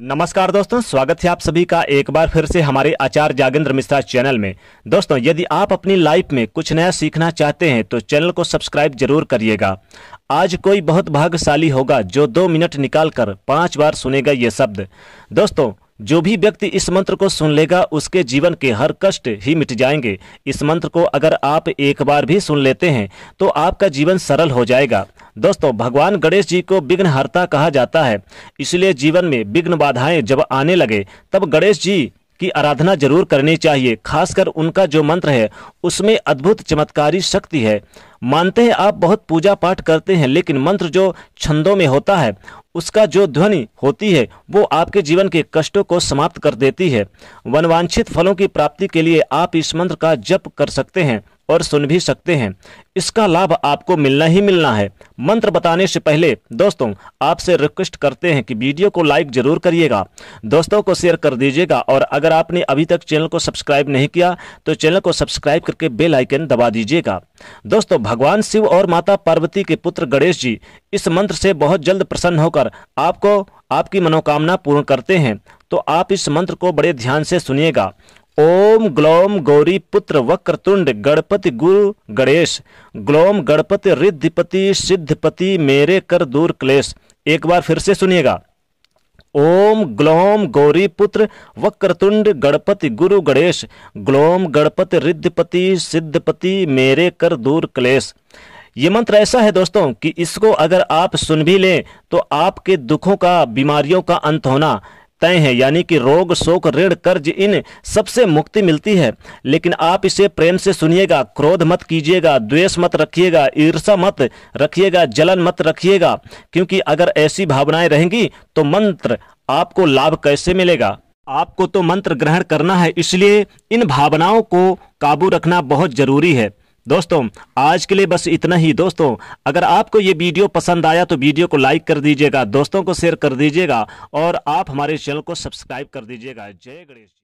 नमस्कार दोस्तों स्वागत है आप सभी का एक बार फिर से हमारे आचार्य जागेंद्र मिश्रा चैनल में दोस्तों यदि आप अपनी लाइफ में कुछ नया सीखना चाहते हैं तो चैनल को सब्सक्राइब जरूर करिएगा आज कोई बहुत भाग्यशाली होगा जो दो मिनट निकालकर पांच बार सुनेगा ये शब्द दोस्तों जो भी व्यक्ति इस मंत्र को सुन लेगा उसके जीवन के हर कष्ट ही मिट जाएंगे इस मंत्र को अगर आप एक बार भी सुन लेते हैं तो आपका जीवन सरल हो जाएगा दोस्तों भगवान गणेश जी को विघ्नहर्ता कहा जाता है इसलिए जीवन में विघ्न बाधाएं जब आने लगे तब गणेश जी की आराधना जरूर करनी चाहिए खासकर उनका जो मंत्र है उसमें अद्भुत चमत्कारी शक्ति है मानते हैं आप बहुत पूजा पाठ करते हैं लेकिन मंत्र जो छंदों में होता है उसका जो ध्वनि होती है वो आपके जीवन के कष्टों को समाप्त कर देती है वनवांछित फलों की प्राप्ति के लिए आप इस मंत्र का जप कर सकते हैं और सुन भी सकते हैं इसका लाभ आपको मिलना ही मिलना है मंत्र बताने से पहले दोस्तों आपसे रिक्वेस्ट करते हैं कि वीडियो को लाइक जरूर करिएगा दोस्तों को शेयर कर दीजिएगा और अगर आपने अभी तक चैनल को सब्सक्राइब नहीं किया तो चैनल को सब्सक्राइब करके बेल आइकन दबा दीजिएगा दोस्तों भगवान शिव और माता पार्वती के पुत्र गणेश जी इस मंत्र से बहुत जल्द प्रसन्न होकर आपको आपकी मनोकामना पूर्ण करते हैं तो आप इस मंत्र को बड़े ध्यान से सुनिएगा ओम ग्लोम गौरी पुत्र वक्रतुंड गणपति गुरु गणेश ग्लोम गणपति रिद्धिपति सिद्धपति मेरे कर दूर क्लेश एक बार फिर से सुनिएगा ओम ग्लोम गौरी पुत्र वक्रतुंड गणपति गुरु गणेश ग्लोम गणपति रिद्धपति सिद्धपति मेरे कर दूर क्लेश ये मंत्र ऐसा है दोस्तों कि इसको अगर आप सुन भी लें तो आपके दुखों का बीमारियों का अंत होना तय है यानी कि रोग शोक ऋण कर्ज इन सबसे मुक्ति मिलती है लेकिन आप इसे प्रेम से सुनिएगा क्रोध मत कीजिएगा द्वेष मत रखिएगा ईर्षा मत रखिएगा जलन मत रखिएगा क्योंकि अगर ऐसी भावनाएं रहेंगी तो मंत्र आपको लाभ कैसे मिलेगा आपको तो मंत्र ग्रहण करना है इसलिए इन भावनाओं को काबू रखना बहुत जरूरी है दोस्तों आज के लिए बस इतना ही दोस्तों अगर आपको ये वीडियो पसंद आया तो वीडियो को लाइक कर दीजिएगा दोस्तों को शेयर कर दीजिएगा और आप हमारे चैनल को सब्सक्राइब कर दीजिएगा जय गणेश